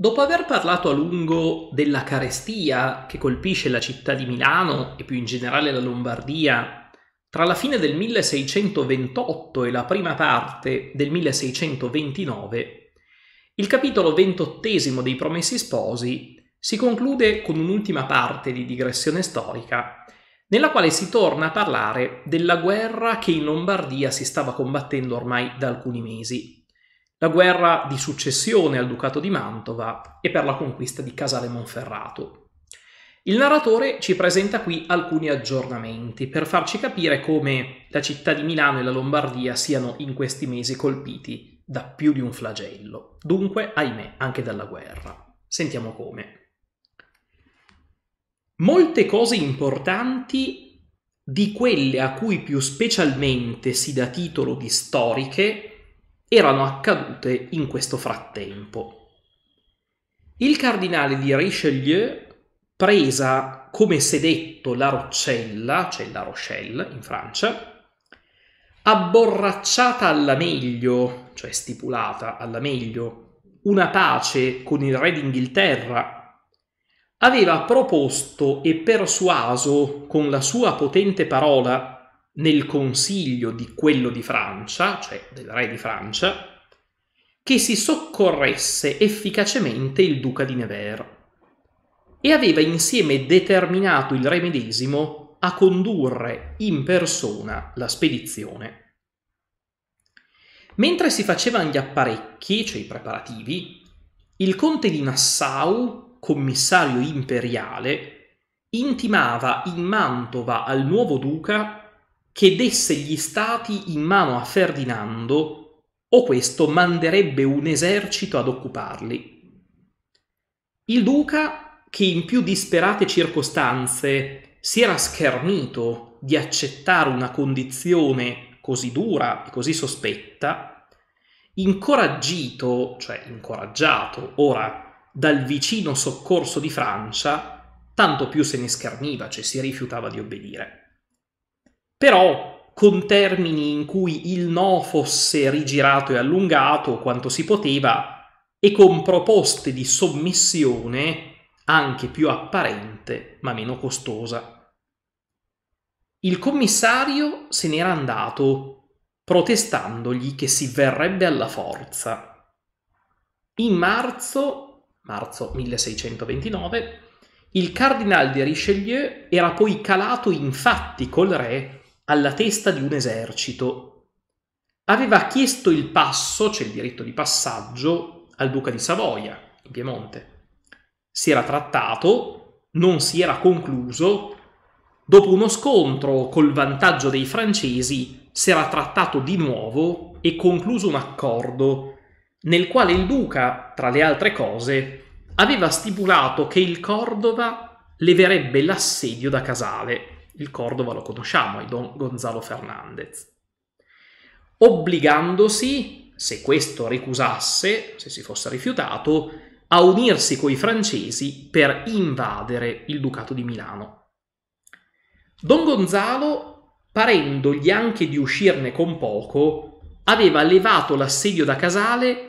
Dopo aver parlato a lungo della carestia che colpisce la città di Milano e più in generale la Lombardia, tra la fine del 1628 e la prima parte del 1629, il capitolo ventottesimo dei Promessi Sposi si conclude con un'ultima parte di digressione storica, nella quale si torna a parlare della guerra che in Lombardia si stava combattendo ormai da alcuni mesi la guerra di successione al Ducato di Mantova e per la conquista di Casale Monferrato. Il narratore ci presenta qui alcuni aggiornamenti per farci capire come la città di Milano e la Lombardia siano in questi mesi colpiti da più di un flagello, dunque, ahimè, anche dalla guerra. Sentiamo come. Molte cose importanti di quelle a cui più specialmente si dà titolo di storiche erano accadute in questo frattempo. Il cardinale di Richelieu, presa come detto la Roccella, cioè la Rochelle in Francia, abborracciata alla meglio, cioè stipulata alla meglio, una pace con il re d'Inghilterra aveva proposto e persuaso con la sua potente parola nel consiglio di quello di Francia, cioè del re di Francia, che si soccorresse efficacemente il duca di Nevers e aveva insieme determinato il re medesimo a condurre in persona la spedizione. Mentre si facevano gli apparecchi, cioè i preparativi, il conte di Nassau, commissario imperiale, intimava in Mantova al nuovo duca che desse gli stati in mano a Ferdinando o questo manderebbe un esercito ad occuparli. Il duca, che in più disperate circostanze si era schernito di accettare una condizione così dura e così sospetta, incoraggito, cioè incoraggiato ora dal vicino soccorso di Francia, tanto più se ne scherniva, cioè si rifiutava di obbedire però con termini in cui il no fosse rigirato e allungato quanto si poteva e con proposte di sommissione anche più apparente ma meno costosa. Il commissario se n'era andato, protestandogli che si verrebbe alla forza. In marzo, marzo 1629, il cardinal de Richelieu era poi calato infatti col re alla testa di un esercito. Aveva chiesto il passo, cioè il diritto di passaggio, al duca di Savoia, in Piemonte. Si era trattato, non si era concluso, dopo uno scontro col vantaggio dei francesi si era trattato di nuovo e concluso un accordo nel quale il duca, tra le altre cose, aveva stipulato che il Cordova leverebbe l'assedio da Casale il Cordova lo conosciamo, è Don Gonzalo Fernandez, obbligandosi, se questo ricusasse, se si fosse rifiutato, a unirsi coi francesi per invadere il Ducato di Milano. Don Gonzalo, parendogli anche di uscirne con poco, aveva levato l'assedio da Casale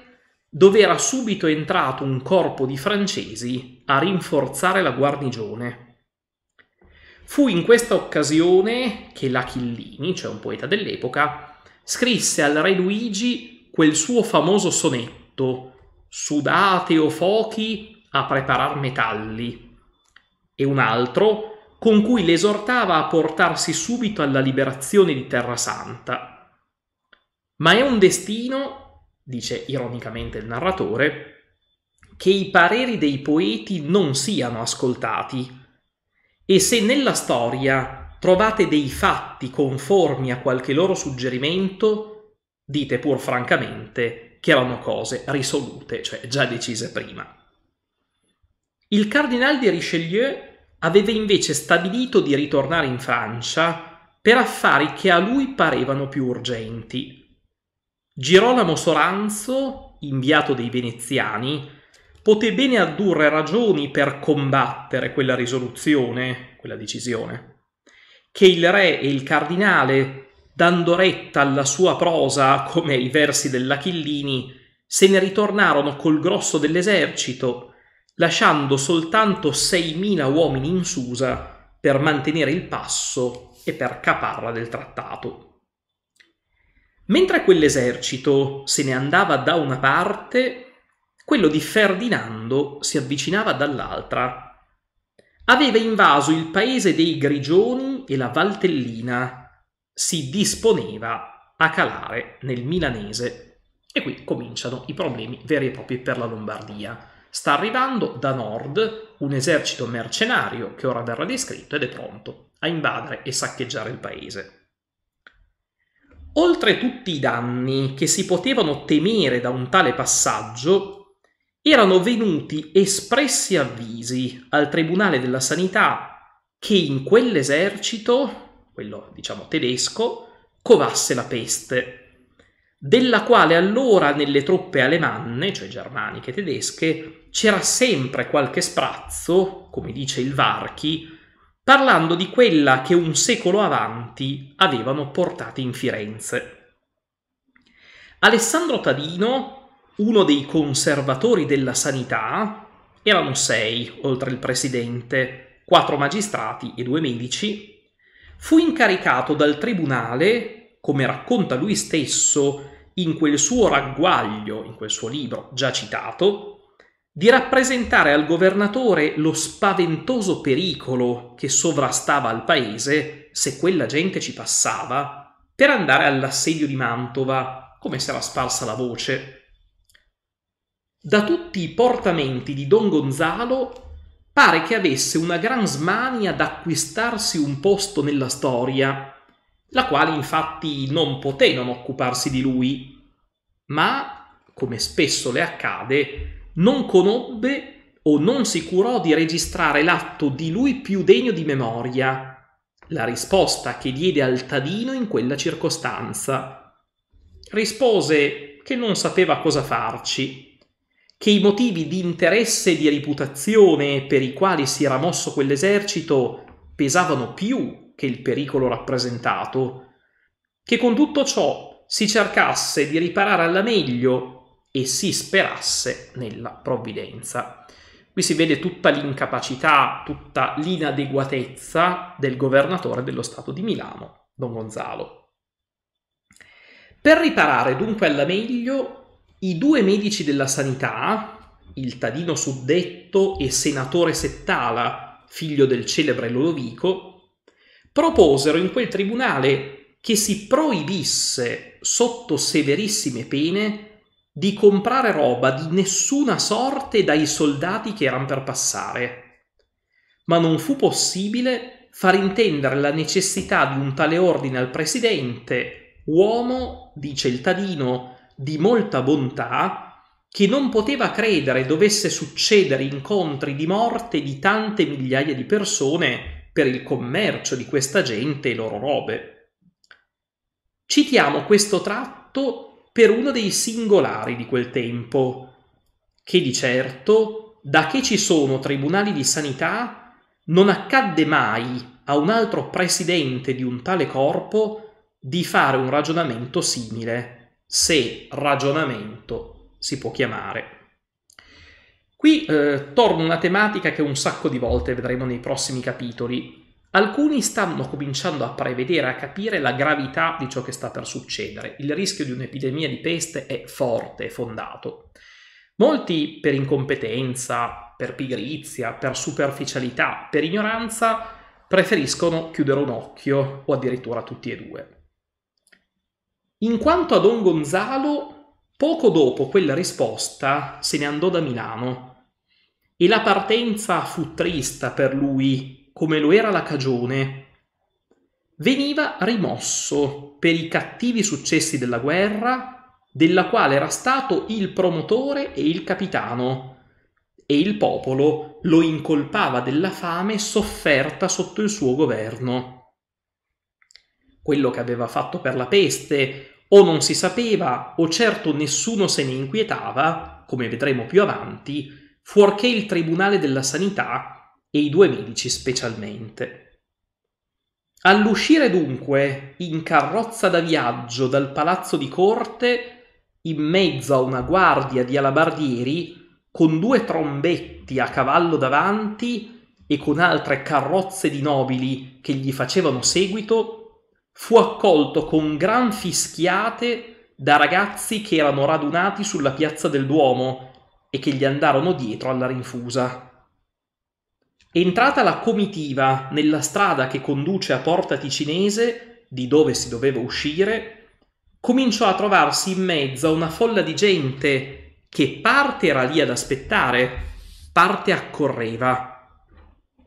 dove era subito entrato un corpo di francesi a rinforzare la guarnigione. Fu in questa occasione che L'Achillini, cioè un poeta dell'epoca, scrisse al re Luigi quel suo famoso sonetto Sudate o fochi a preparar metalli e un altro con cui l'esortava a portarsi subito alla liberazione di Terra Santa. Ma è un destino, dice ironicamente il narratore, che i pareri dei poeti non siano ascoltati e se nella storia trovate dei fatti conformi a qualche loro suggerimento, dite pur francamente che erano cose risolute, cioè già decise prima. Il cardinal di Richelieu aveva invece stabilito di ritornare in Francia per affari che a lui parevano più urgenti. Girolamo Soranzo, inviato dei veneziani, poté bene addurre ragioni per combattere quella risoluzione, quella decisione, che il re e il cardinale, dando retta alla sua prosa come i versi dell'Achillini, se ne ritornarono col grosso dell'esercito, lasciando soltanto 6.000 uomini in Susa per mantenere il passo e per caparra del trattato. Mentre quell'esercito se ne andava da una parte quello di Ferdinando si avvicinava dall'altra. Aveva invaso il paese dei Grigioni e la Valtellina. Si disponeva a calare nel Milanese. E qui cominciano i problemi veri e propri per la Lombardia. Sta arrivando da nord un esercito mercenario che ora verrà descritto ed è pronto a invadere e saccheggiare il paese. Oltre tutti i danni che si potevano temere da un tale passaggio, erano venuti espressi avvisi al Tribunale della Sanità che in quell'esercito, quello diciamo tedesco, covasse la peste, della quale allora nelle truppe alemanne, cioè germaniche tedesche, c'era sempre qualche sprazzo, come dice il Varchi, parlando di quella che un secolo avanti avevano portato in Firenze. Alessandro Tadino, uno dei conservatori della sanità, erano sei, oltre il presidente, quattro magistrati e due medici, fu incaricato dal tribunale, come racconta lui stesso in quel suo ragguaglio, in quel suo libro già citato, di rappresentare al governatore lo spaventoso pericolo che sovrastava al paese se quella gente ci passava per andare all'assedio di Mantova, come si era sparsa la voce da tutti i portamenti di don Gonzalo pare che avesse una gran smania d'acquistarsi un posto nella storia, la quale infatti non poté non occuparsi di lui, ma, come spesso le accade, non conobbe o non si curò di registrare l'atto di lui più degno di memoria, la risposta che diede al Tadino in quella circostanza. Rispose che non sapeva cosa farci che i motivi di interesse e di reputazione per i quali si era mosso quell'esercito pesavano più che il pericolo rappresentato, che con tutto ciò si cercasse di riparare alla meglio e si sperasse nella provvidenza. Qui si vede tutta l'incapacità, tutta l'inadeguatezza del governatore dello Stato di Milano, Don Gonzalo. Per riparare dunque alla meglio i due medici della sanità, il Tadino Suddetto e senatore Settala, figlio del celebre Lodovico, proposero in quel tribunale che si proibisse, sotto severissime pene, di comprare roba di nessuna sorte dai soldati che erano per passare. Ma non fu possibile far intendere la necessità di un tale ordine al presidente, uomo, dice il Tadino, di molta bontà che non poteva credere dovesse succedere incontri di morte di tante migliaia di persone per il commercio di questa gente e loro robe. Citiamo questo tratto per uno dei singolari di quel tempo, che di certo, da che ci sono tribunali di sanità, non accadde mai a un altro presidente di un tale corpo di fare un ragionamento simile se ragionamento si può chiamare. Qui eh, torna una tematica che un sacco di volte vedremo nei prossimi capitoli. Alcuni stanno cominciando a prevedere, a capire la gravità di ciò che sta per succedere. Il rischio di un'epidemia di peste è forte, è fondato. Molti, per incompetenza, per pigrizia, per superficialità, per ignoranza, preferiscono chiudere un occhio o addirittura tutti e due. In quanto a Don Gonzalo, poco dopo quella risposta se ne andò da Milano e la partenza fu trista per lui come lo era la cagione. Veniva rimosso per i cattivi successi della guerra, della quale era stato il promotore e il capitano, e il popolo lo incolpava della fame sofferta sotto il suo governo quello che aveva fatto per la peste, o non si sapeva, o certo nessuno se ne inquietava, come vedremo più avanti, fuorché il Tribunale della Sanità e i due medici specialmente. All'uscire dunque, in carrozza da viaggio dal palazzo di corte, in mezzo a una guardia di alabardieri, con due trombetti a cavallo davanti e con altre carrozze di nobili che gli facevano seguito, fu accolto con gran fischiate da ragazzi che erano radunati sulla piazza del Duomo e che gli andarono dietro alla rinfusa. Entrata la comitiva nella strada che conduce a Porta Ticinese, di dove si doveva uscire, cominciò a trovarsi in mezzo a una folla di gente che parte era lì ad aspettare, parte accorreva,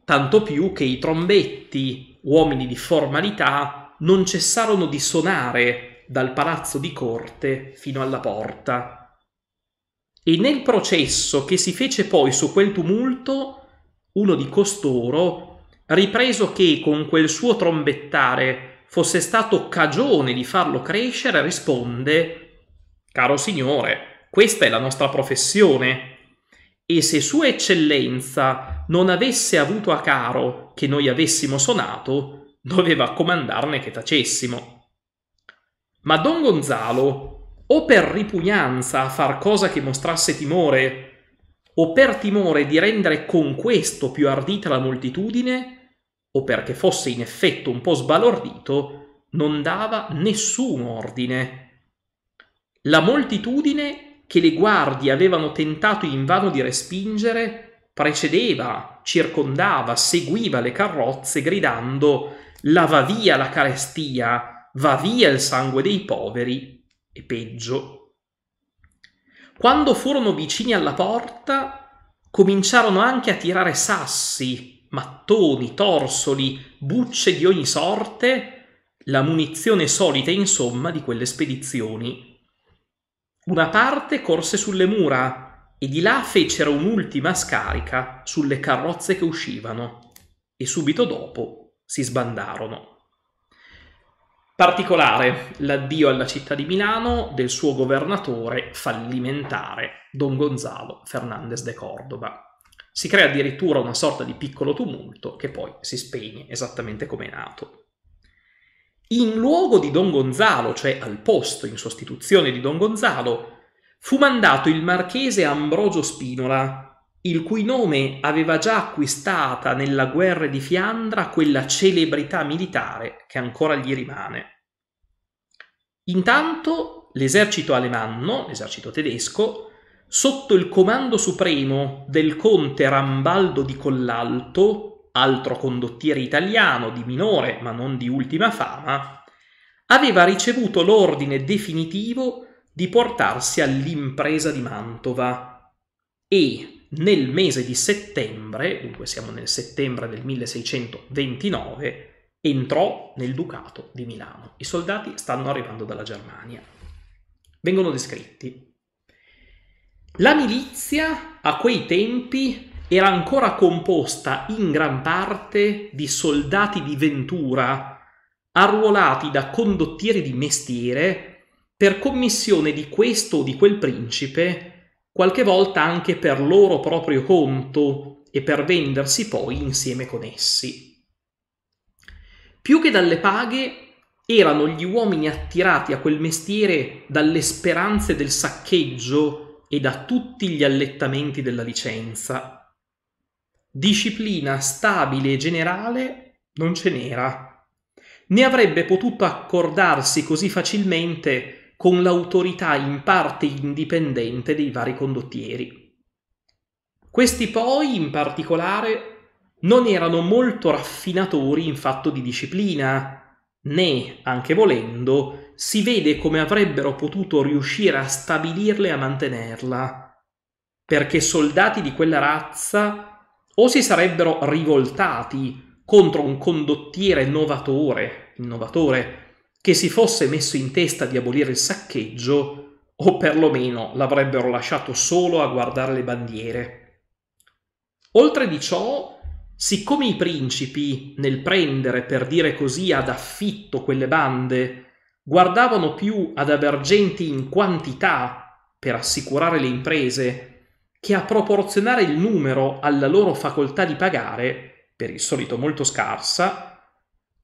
tanto più che i trombetti, uomini di formalità, non cessarono di suonare dal palazzo di corte fino alla porta. E nel processo che si fece poi su quel tumulto, uno di costoro, ripreso che con quel suo trombettare fosse stato cagione di farlo crescere, risponde Caro signore, questa è la nostra professione, e se Sua Eccellenza non avesse avuto a caro che noi avessimo suonato, doveva comandarne che tacessimo. Ma don Gonzalo, o per ripugnanza a far cosa che mostrasse timore, o per timore di rendere con questo più ardita la moltitudine, o perché fosse in effetto un po' sbalordito, non dava nessun ordine. La moltitudine che le guardie avevano tentato invano di respingere precedeva, circondava, seguiva le carrozze gridando lava via la carestia, va via il sangue dei poveri e peggio. Quando furono vicini alla porta, cominciarono anche a tirare sassi, mattoni, torsoli, bucce di ogni sorte, la munizione solita insomma di quelle spedizioni. Una parte corse sulle mura e di là fecero un'ultima scarica sulle carrozze che uscivano e subito dopo si sbandarono. Particolare l'addio alla città di Milano del suo governatore fallimentare, don Gonzalo Fernandez de Cordova. Si crea addirittura una sorta di piccolo tumulto che poi si spegne esattamente come è nato. In luogo di don Gonzalo, cioè al posto, in sostituzione di don Gonzalo, fu mandato il marchese Ambrogio Spinola, il cui nome aveva già acquistata nella guerra di Fiandra quella celebrità militare che ancora gli rimane. Intanto l'esercito alemanno, l'esercito tedesco, sotto il comando supremo del conte Rambaldo di Collalto, altro condottiere italiano di minore ma non di ultima fama, aveva ricevuto l'ordine definitivo di portarsi all'impresa di Mantova e, nel mese di settembre, dunque siamo nel settembre del 1629, entrò nel Ducato di Milano. I soldati stanno arrivando dalla Germania. Vengono descritti. La milizia a quei tempi era ancora composta in gran parte di soldati di ventura, arruolati da condottieri di mestiere per commissione di questo o di quel principe qualche volta anche per loro proprio conto e per vendersi poi insieme con essi. Più che dalle paghe erano gli uomini attirati a quel mestiere dalle speranze del saccheggio e da tutti gli allettamenti della licenza. Disciplina stabile e generale non ce n'era, Ne avrebbe potuto accordarsi così facilmente con l'autorità in parte indipendente dei vari condottieri. Questi poi, in particolare, non erano molto raffinatori in fatto di disciplina, né, anche volendo, si vede come avrebbero potuto riuscire a stabilirle e a mantenerla, perché soldati di quella razza o si sarebbero rivoltati contro un condottiere novatore, innovatore che si fosse messo in testa di abolire il saccheggio o perlomeno l'avrebbero lasciato solo a guardare le bandiere. Oltre di ciò, siccome i principi, nel prendere, per dire così, ad affitto quelle bande, guardavano più ad avergenti in quantità per assicurare le imprese che a proporzionare il numero alla loro facoltà di pagare, per il solito molto scarsa,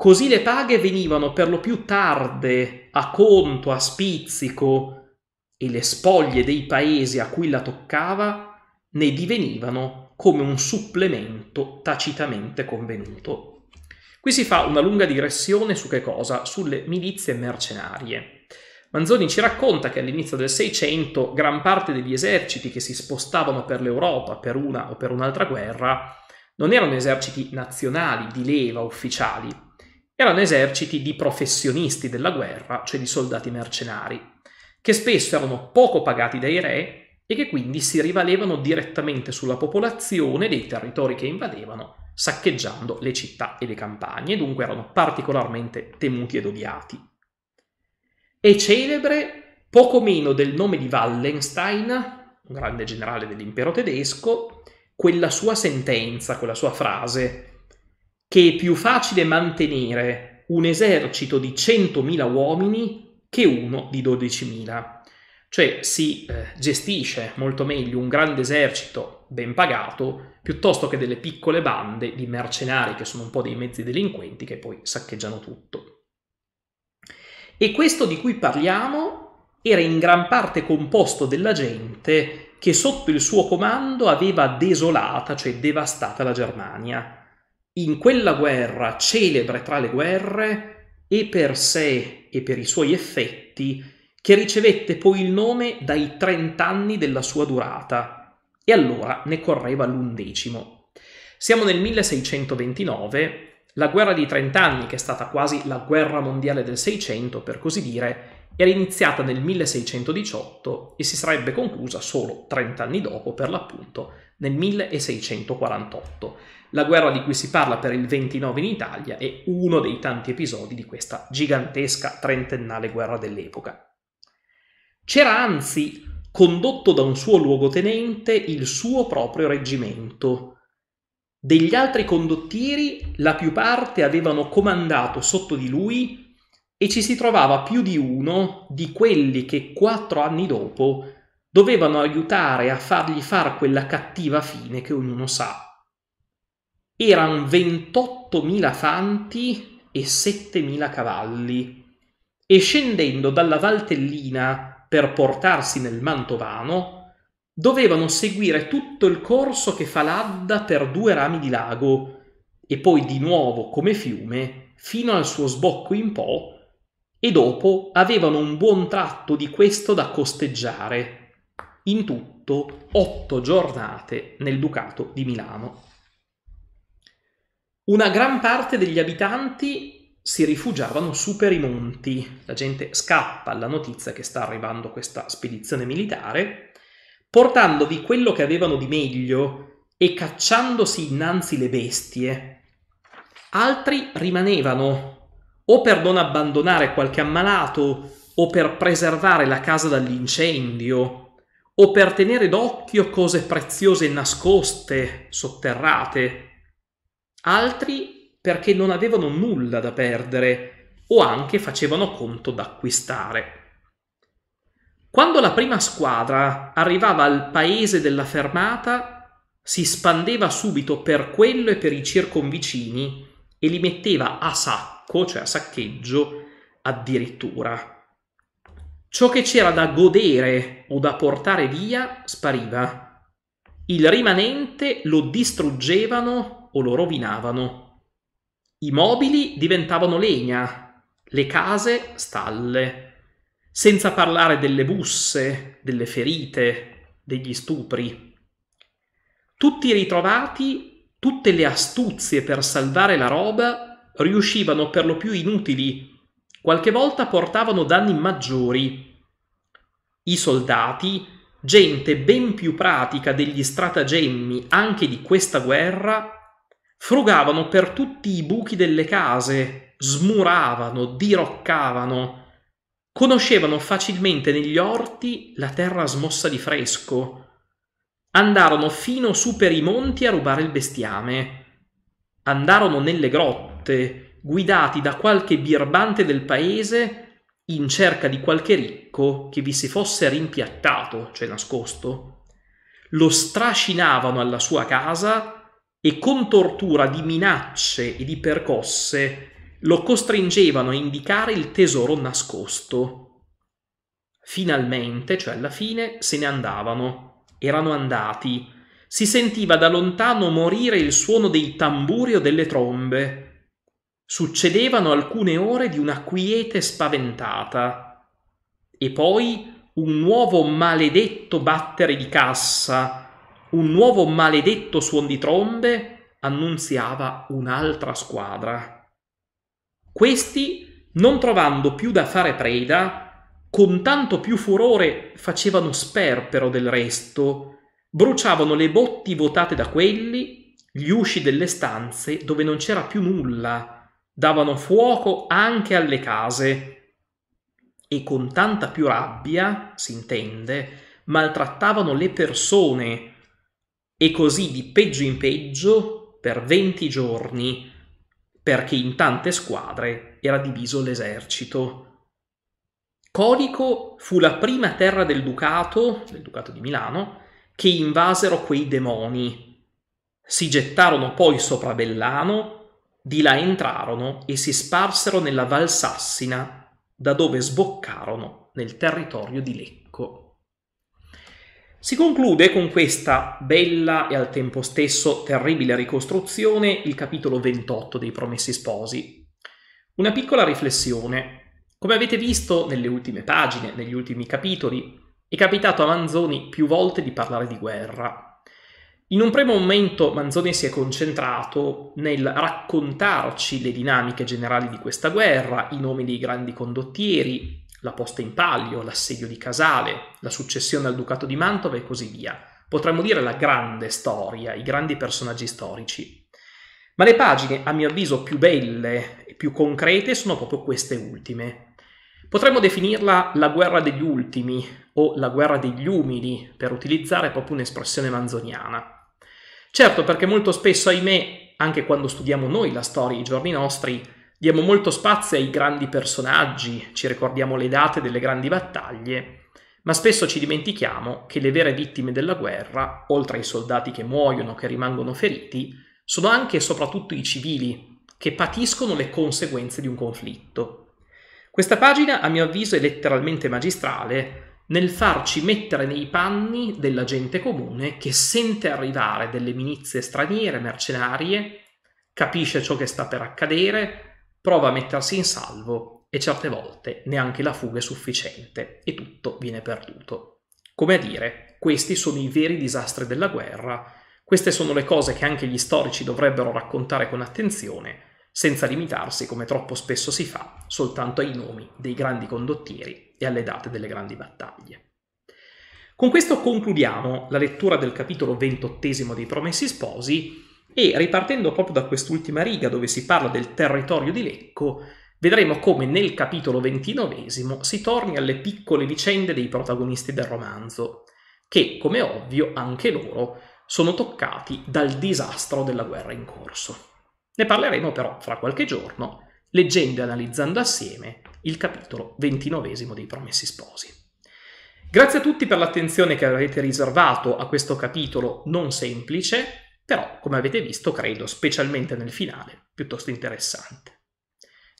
Così le paghe venivano per lo più tarde, a conto, a spizzico, e le spoglie dei paesi a cui la toccava ne divenivano come un supplemento tacitamente convenuto. Qui si fa una lunga digressione su che cosa? Sulle milizie mercenarie. Manzoni ci racconta che all'inizio del Seicento gran parte degli eserciti che si spostavano per l'Europa per una o per un'altra guerra non erano eserciti nazionali di leva ufficiali, erano eserciti di professionisti della guerra, cioè di soldati mercenari, che spesso erano poco pagati dai re e che quindi si rivalevano direttamente sulla popolazione dei territori che invadevano, saccheggiando le città e le campagne, dunque erano particolarmente temuti ed odiati. E celebre poco meno del nome di Wallenstein, un grande generale dell'impero tedesco, quella sua sentenza, quella sua frase che è più facile mantenere un esercito di 100.000 uomini che uno di 12.000. Cioè si eh, gestisce molto meglio un grande esercito ben pagato piuttosto che delle piccole bande di mercenari che sono un po' dei mezzi delinquenti che poi saccheggiano tutto. E questo di cui parliamo era in gran parte composto della gente che sotto il suo comando aveva desolata, cioè devastata la Germania in quella guerra celebre tra le guerre e per sé e per i suoi effetti, che ricevette poi il nome dai trent'anni della sua durata, e allora ne correva l'undecimo. Siamo nel 1629, la guerra di trent'anni, che è stata quasi la guerra mondiale del Seicento, per così dire, era iniziata nel 1618 e si sarebbe conclusa solo 30 anni dopo, per l'appunto, nel 1648. La guerra di cui si parla per il 29 in Italia è uno dei tanti episodi di questa gigantesca trentennale guerra dell'epoca. C'era anzi, condotto da un suo luogotenente, il suo proprio reggimento. Degli altri condottieri la più parte avevano comandato sotto di lui e ci si trovava più di uno di quelli che quattro anni dopo dovevano aiutare a fargli far quella cattiva fine che ognuno sa erano 28.000 fanti e 7.000 cavalli e scendendo dalla Valtellina per portarsi nel Mantovano dovevano seguire tutto il corso che fa l'Adda per due rami di lago e poi di nuovo come fiume fino al suo sbocco in Po e dopo avevano un buon tratto di questo da costeggiare. In tutto otto giornate nel Ducato di Milano. Una gran parte degli abitanti si rifugiavano su per i monti. La gente scappa alla notizia che sta arrivando questa spedizione militare, portandovi quello che avevano di meglio e cacciandosi innanzi le bestie. Altri rimanevano o per non abbandonare qualche ammalato o per preservare la casa dall'incendio, o per tenere d'occhio cose preziose nascoste, sotterrate altri perché non avevano nulla da perdere o anche facevano conto d'acquistare. Quando la prima squadra arrivava al paese della fermata, si spandeva subito per quello e per i circonvicini e li metteva a sacco, cioè a saccheggio, addirittura. Ciò che c'era da godere o da portare via spariva. Il rimanente lo distruggevano o lo rovinavano. I mobili diventavano legna, le case stalle, senza parlare delle busse, delle ferite, degli stupri. Tutti i ritrovati, tutte le astuzie per salvare la roba riuscivano per lo più inutili, qualche volta portavano danni maggiori. I soldati, gente ben più pratica degli stratagemmi anche di questa guerra, frugavano per tutti i buchi delle case, smuravano, diroccavano, conoscevano facilmente negli orti la terra smossa di fresco, andarono fino su per i monti a rubare il bestiame, andarono nelle grotte, guidati da qualche birbante del paese in cerca di qualche ricco che vi si fosse rimpiattato, cioè nascosto. Lo strascinavano alla sua casa e con tortura di minacce e di percosse lo costringevano a indicare il tesoro nascosto. Finalmente, cioè alla fine, se ne andavano. Erano andati. Si sentiva da lontano morire il suono dei tamburi o delle trombe. Succedevano alcune ore di una quiete spaventata. E poi un nuovo maledetto battere di cassa, un nuovo maledetto suon di trombe annunziava un'altra squadra. Questi, non trovando più da fare preda, con tanto più furore facevano sperpero del resto, bruciavano le botti votate da quelli, gli usci delle stanze dove non c'era più nulla, davano fuoco anche alle case e con tanta più rabbia, si intende, maltrattavano le persone e così di peggio in peggio per 20 giorni, perché in tante squadre era diviso l'esercito. Codico fu la prima terra del Ducato, del Ducato di Milano, che invasero quei demoni. Si gettarono poi sopra Bellano, di là entrarono e si sparsero nella Valsassina, da dove sboccarono nel territorio di Lecco. Si conclude con questa bella e al tempo stesso terribile ricostruzione il capitolo 28 dei Promessi Sposi. Una piccola riflessione. Come avete visto nelle ultime pagine, negli ultimi capitoli, è capitato a Manzoni più volte di parlare di guerra. In un primo momento Manzoni si è concentrato nel raccontarci le dinamiche generali di questa guerra, i nomi dei grandi condottieri, la posta in palio, l'assedio di Casale, la successione al Ducato di Mantova e così via. Potremmo dire la grande storia, i grandi personaggi storici. Ma le pagine, a mio avviso, più belle e più concrete sono proprio queste ultime. Potremmo definirla la guerra degli ultimi o la guerra degli umili, per utilizzare proprio un'espressione manzoniana. Certo, perché molto spesso, ahimè, anche quando studiamo noi la storia i giorni nostri, Diamo molto spazio ai grandi personaggi, ci ricordiamo le date delle grandi battaglie, ma spesso ci dimentichiamo che le vere vittime della guerra, oltre ai soldati che muoiono, che rimangono feriti, sono anche e soprattutto i civili, che patiscono le conseguenze di un conflitto. Questa pagina, a mio avviso, è letteralmente magistrale nel farci mettere nei panni della gente comune che sente arrivare delle milizie straniere, mercenarie, capisce ciò che sta per accadere, prova a mettersi in salvo e certe volte neanche la fuga è sufficiente e tutto viene perduto. Come a dire, questi sono i veri disastri della guerra, queste sono le cose che anche gli storici dovrebbero raccontare con attenzione, senza limitarsi, come troppo spesso si fa, soltanto ai nomi dei grandi condottieri e alle date delle grandi battaglie. Con questo concludiamo la lettura del capitolo ventottesimo dei Promessi Sposi e ripartendo proprio da quest'ultima riga dove si parla del territorio di Lecco, vedremo come nel capitolo ventinovesimo si torni alle piccole vicende dei protagonisti del romanzo, che, come ovvio, anche loro sono toccati dal disastro della guerra in corso. Ne parleremo però fra qualche giorno, leggendo e analizzando assieme il capitolo ventinovesimo dei Promessi Sposi. Grazie a tutti per l'attenzione che avete riservato a questo capitolo non semplice, però come avete visto credo, specialmente nel finale, piuttosto interessante.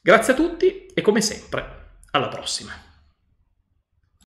Grazie a tutti e come sempre, alla prossima!